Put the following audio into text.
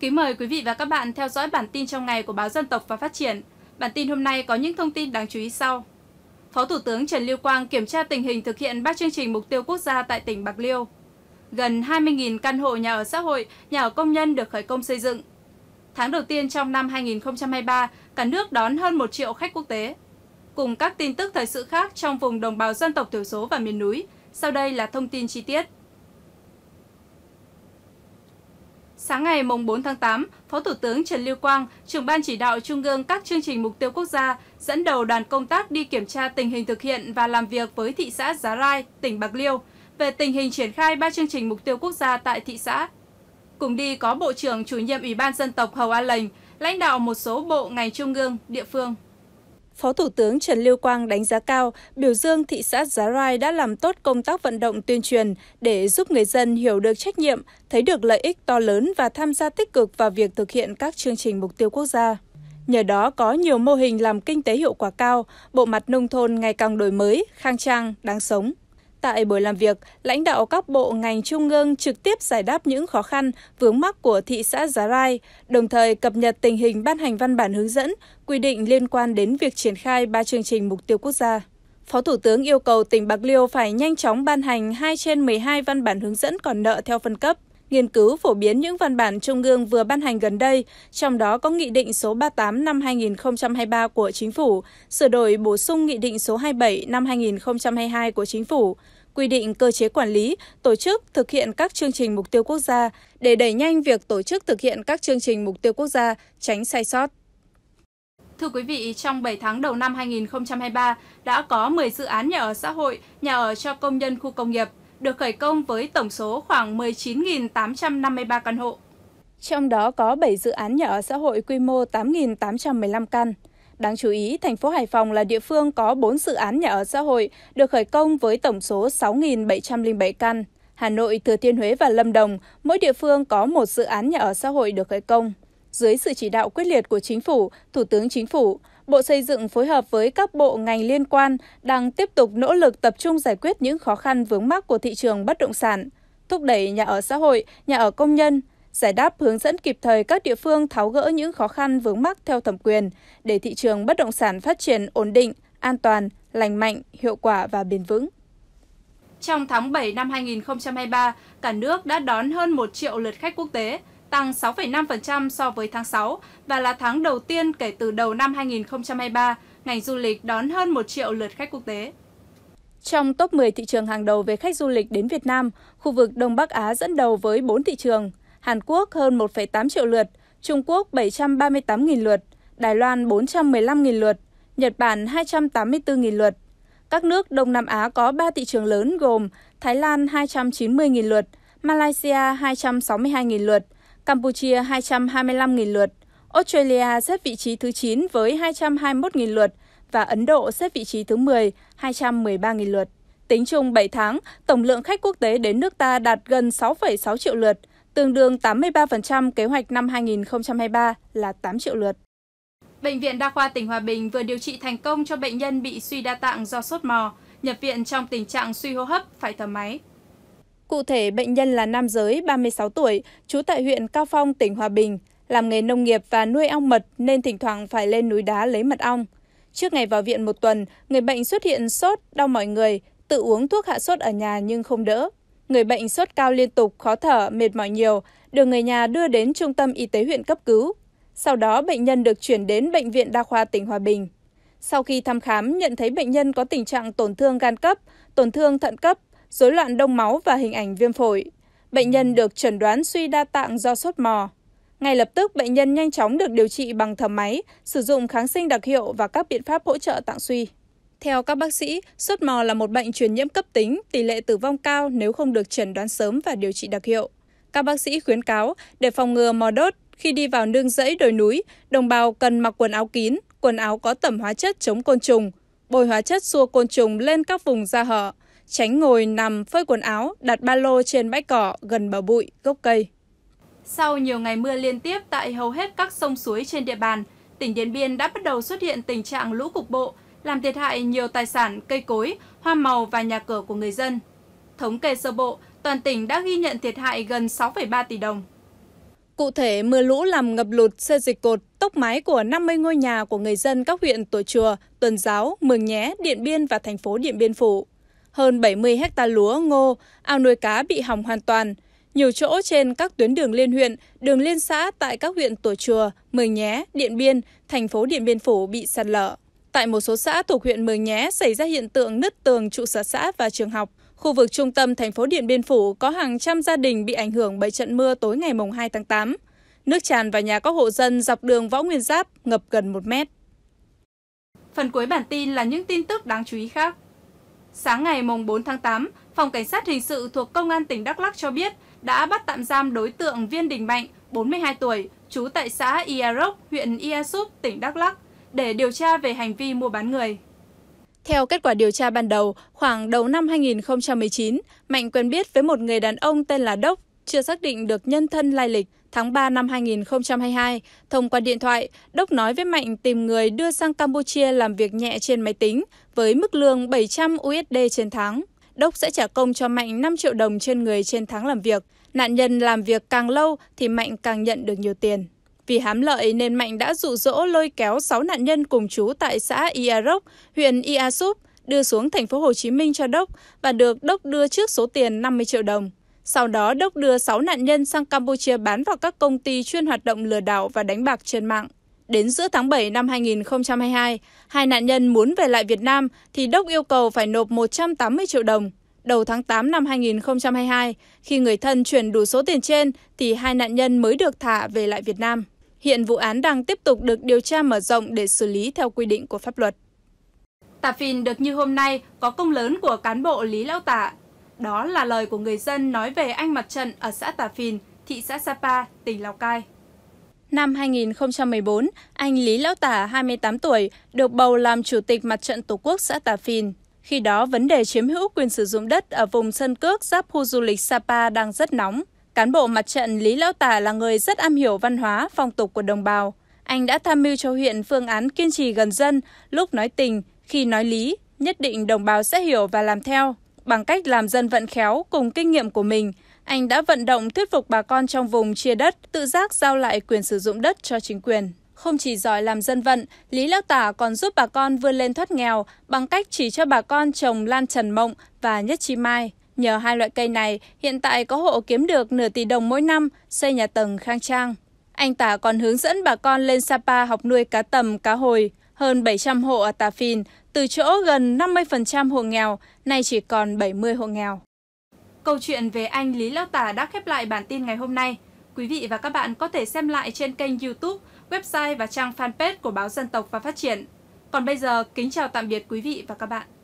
Kính mời quý vị và các bạn theo dõi bản tin trong ngày của báo Dân tộc và Phát triển. Bản tin hôm nay có những thông tin đáng chú ý sau. Phó Thủ tướng Trần Lưu Quang kiểm tra tình hình thực hiện ba chương trình mục tiêu quốc gia tại tỉnh Bạc Liêu. Gần 20.000 căn hộ nhà ở xã hội, nhà ở công nhân được khởi công xây dựng. Tháng đầu tiên trong năm 2023, cả nước đón hơn 1 triệu khách quốc tế. Cùng các tin tức thời sự khác trong vùng đồng bào dân tộc thiểu số và miền núi, sau đây là thông tin chi tiết. Sáng ngày 4 tháng 8, Phó Thủ tướng Trần Lưu Quang, trưởng ban chỉ đạo trung ương các chương trình mục tiêu quốc gia, dẫn đầu đoàn công tác đi kiểm tra tình hình thực hiện và làm việc với thị xã Giá Rai, tỉnh Bạc Liêu về tình hình triển khai ba chương trình mục tiêu quốc gia tại thị xã. Cùng đi có Bộ trưởng chủ nhiệm Ủy ban Dân tộc Hầu An Lành, lãnh đạo một số bộ ngành trung ương, địa phương. Phó Thủ tướng Trần Lưu Quang đánh giá cao, biểu dương thị xã Giá Rai đã làm tốt công tác vận động tuyên truyền để giúp người dân hiểu được trách nhiệm, thấy được lợi ích to lớn và tham gia tích cực vào việc thực hiện các chương trình mục tiêu quốc gia. Nhờ đó có nhiều mô hình làm kinh tế hiệu quả cao, bộ mặt nông thôn ngày càng đổi mới, khang trang, đáng sống. Tại buổi làm việc, lãnh đạo các bộ ngành trung ương trực tiếp giải đáp những khó khăn, vướng mắc của thị xã Giá Rai, đồng thời cập nhật tình hình ban hành văn bản hướng dẫn, quy định liên quan đến việc triển khai ba chương trình mục tiêu quốc gia. Phó Thủ tướng yêu cầu tỉnh Bạc Liêu phải nhanh chóng ban hành 2 trên 12 văn bản hướng dẫn còn nợ theo phân cấp nghiên cứu phổ biến những văn bản trung ương vừa ban hành gần đây, trong đó có Nghị định số 38 năm 2023 của Chính phủ, sửa đổi bổ sung Nghị định số 27 năm 2022 của Chính phủ, quy định cơ chế quản lý, tổ chức thực hiện các chương trình mục tiêu quốc gia để đẩy nhanh việc tổ chức thực hiện các chương trình mục tiêu quốc gia, tránh sai sót. Thưa quý vị, trong 7 tháng đầu năm 2023 đã có 10 dự án nhà ở xã hội, nhà ở cho công nhân khu công nghiệp được khởi công với tổng số khoảng 19.853 căn hộ. Trong đó có 7 dự án nhà ở xã hội quy mô 8.815 căn. Đáng chú ý, thành phố Hải Phòng là địa phương có 4 dự án nhà ở xã hội được khởi công với tổng số 6.707 căn. Hà Nội, Thừa Thiên Huế và Lâm Đồng, mỗi địa phương có một dự án nhà ở xã hội được khởi công. Dưới sự chỉ đạo quyết liệt của Chính phủ, Thủ tướng Chính phủ, Bộ Xây dựng phối hợp với các bộ ngành liên quan đang tiếp tục nỗ lực tập trung giải quyết những khó khăn vướng mắc của thị trường bất động sản, thúc đẩy nhà ở xã hội, nhà ở công nhân, giải đáp hướng dẫn kịp thời các địa phương tháo gỡ những khó khăn vướng mắc theo thẩm quyền để thị trường bất động sản phát triển ổn định, an toàn, lành mạnh, hiệu quả và bền vững. Trong tháng 7 năm 2023, cả nước đã đón hơn 1 triệu lượt khách quốc tế, tăng 6,5% so với tháng 6 và là tháng đầu tiên kể từ đầu năm 2023, ngành du lịch đón hơn 1 triệu lượt khách quốc tế. Trong top 10 thị trường hàng đầu về khách du lịch đến Việt Nam, khu vực Đông Bắc Á dẫn đầu với 4 thị trường, Hàn Quốc hơn 1,8 triệu lượt, Trung Quốc 738.000 lượt, Đài Loan 415.000 lượt, Nhật Bản 284.000 lượt. Các nước Đông Nam Á có 3 thị trường lớn gồm Thái Lan 290.000 lượt, Malaysia 262.000 lượt, Campuchia 225.000 lượt, Australia xếp vị trí thứ 9 với 221.000 lượt và Ấn Độ xếp vị trí thứ 10, 213.000 lượt. Tính chung 7 tháng, tổng lượng khách quốc tế đến nước ta đạt gần 6,6 triệu lượt, tương đương 83% kế hoạch năm 2023 là 8 triệu lượt. Bệnh viện Đa khoa tỉnh Hòa Bình vừa điều trị thành công cho bệnh nhân bị suy đa tạng do sốt mò, nhập viện trong tình trạng suy hô hấp, phải thở máy. Cụ thể, bệnh nhân là nam giới 36 tuổi, trú tại huyện Cao Phong, tỉnh Hòa Bình, làm nghề nông nghiệp và nuôi ong mật nên thỉnh thoảng phải lên núi đá lấy mật ong. Trước ngày vào viện một tuần, người bệnh xuất hiện sốt, đau mọi người, tự uống thuốc hạ sốt ở nhà nhưng không đỡ. Người bệnh sốt cao liên tục, khó thở, mệt mỏi nhiều, được người nhà đưa đến trung tâm y tế huyện cấp cứu. Sau đó, bệnh nhân được chuyển đến Bệnh viện Đa khoa tỉnh Hòa Bình. Sau khi thăm khám, nhận thấy bệnh nhân có tình trạng tổn thương gan cấp, tổn thương thận cấp, rối loạn đông máu và hình ảnh viêm phổi. Bệnh nhân được chẩn đoán suy đa tạng do sốt mò. Ngay lập tức, bệnh nhân nhanh chóng được điều trị bằng thở máy, sử dụng kháng sinh đặc hiệu và các biện pháp hỗ trợ tạng suy. Theo các bác sĩ, sốt mò là một bệnh truyền nhiễm cấp tính, tỷ lệ tử vong cao nếu không được chẩn đoán sớm và điều trị đặc hiệu. Các bác sĩ khuyến cáo, để phòng ngừa mò đốt, khi đi vào nương rẫy đồi núi, đồng bào cần mặc quần áo kín, quần áo có tẩm hóa chất chống côn trùng, bôi hóa chất xua côn trùng lên các vùng da hở, tránh ngồi nằm phơi quần áo, đặt ba lô trên bãi cỏ gần bờ bụi, gốc cây. Sau nhiều ngày mưa liên tiếp tại hầu hết các sông suối trên địa bàn, tỉnh Điện Biên đã bắt đầu xuất hiện tình trạng lũ cục bộ, làm thiệt hại nhiều tài sản, cây cối, hoa màu và nhà cửa của người dân. Thống kê sơ bộ, toàn tỉnh đã ghi nhận thiệt hại gần 6,3 tỷ đồng. Cụ thể, mưa lũ làm ngập lụt xe dịch cột, tốc mái của 50 ngôi nhà của người dân các huyện Tổ Chùa, Tuần Giáo, Mường Nhé, Điện Biên và thành phố Điện Biên Phủ hơn 70 hecta lúa, ngô, ao nuôi cá bị hỏng hoàn toàn. Nhiều chỗ trên các tuyến đường liên huyện, đường liên xã tại các huyện Tổ Chùa, Mường Nhé, Điện Biên, thành phố Điện Biên Phủ bị sạt lở. Tại một số xã thuộc huyện Mường Nhé xảy ra hiện tượng nứt tường trụ sở xã và trường học. Khu vực trung tâm thành phố Điện Biên Phủ có hàng trăm gia đình bị ảnh hưởng bởi trận mưa tối ngày 2 tháng 8. Nước tràn vào nhà các hộ dân dọc đường Võ Nguyên Giáp ngập gần 1 mét. Phần cuối bản tin là những tin tức đáng chú ý khác. Sáng ngày 4 tháng 8, Phòng Cảnh sát Hình sự thuộc Công an tỉnh Đắk Lắc cho biết đã bắt tạm giam đối tượng Viên Đình Mạnh, 42 tuổi, trú tại xã Ia Rốc, huyện Ia Súp, tỉnh Đắk Lắc, để điều tra về hành vi mua bán người. Theo kết quả điều tra ban đầu, khoảng đầu năm 2019, Mạnh quen biết với một người đàn ông tên là Đốc chưa xác định được nhân thân lai lịch. Tháng 3 năm 2022, thông qua điện thoại, Đốc nói với Mạnh tìm người đưa sang Campuchia làm việc nhẹ trên máy tính với mức lương 700 USD trên tháng. Đốc sẽ trả công cho Mạnh 5 triệu đồng trên người trên tháng làm việc. Nạn nhân làm việc càng lâu thì Mạnh càng nhận được nhiều tiền. Vì hám lợi nên Mạnh đã dụ dỗ lôi kéo 6 nạn nhân cùng chú tại xã Iarok, huyện Iasup, đưa xuống thành phố Hồ Chí Minh cho Đốc và được Đốc đưa trước số tiền 50 triệu đồng. Sau đó, Đốc đưa 6 nạn nhân sang Campuchia bán vào các công ty chuyên hoạt động lừa đảo và đánh bạc trên mạng. Đến giữa tháng 7 năm 2022, hai nạn nhân muốn về lại Việt Nam thì Đốc yêu cầu phải nộp 180 triệu đồng. Đầu tháng 8 năm 2022, khi người thân chuyển đủ số tiền trên thì hai nạn nhân mới được thả về lại Việt Nam. Hiện vụ án đang tiếp tục được điều tra mở rộng để xử lý theo quy định của pháp luật. tạ Phìn được như hôm nay có công lớn của cán bộ Lý Lão tạ. Đó là lời của người dân nói về anh Mặt Trận ở xã Tà Phìn, thị xã Sapa, tỉnh Lào Cai. Năm 2014, anh Lý Lão Tả, 28 tuổi, được bầu làm Chủ tịch Mặt trận Tổ quốc xã Tà Phìn. Khi đó, vấn đề chiếm hữu quyền sử dụng đất ở vùng sân cước giáp khu du lịch Sapa đang rất nóng. Cán bộ mặt trận Lý Lão Tả là người rất am hiểu văn hóa, phong tục của đồng bào. Anh đã tham mưu cho huyện phương án kiên trì gần dân, lúc nói tình, khi nói lý, nhất định đồng bào sẽ hiểu và làm theo. Bằng cách làm dân vận khéo cùng kinh nghiệm của mình, anh đã vận động thuyết phục bà con trong vùng chia đất, tự giác giao lại quyền sử dụng đất cho chính quyền. Không chỉ giỏi làm dân vận, Lý Lão Tả còn giúp bà con vươn lên thoát nghèo bằng cách chỉ cho bà con trồng lan trần mộng và nhất chi mai. Nhờ hai loại cây này, hiện tại có hộ kiếm được nửa tỷ đồng mỗi năm, xây nhà tầng khang trang. Anh Tả còn hướng dẫn bà con lên Sapa học nuôi cá tầm, cá hồi. Hơn 700 hộ ở Tà Phìn, từ chỗ gần 50% hộ nghèo, nay chỉ còn 70 hộ nghèo. Câu chuyện về anh Lý lao Tả đã khép lại bản tin ngày hôm nay. Quý vị và các bạn có thể xem lại trên kênh YouTube, website và trang fanpage của Báo Dân tộc và Phát triển. Còn bây giờ, kính chào tạm biệt quý vị và các bạn.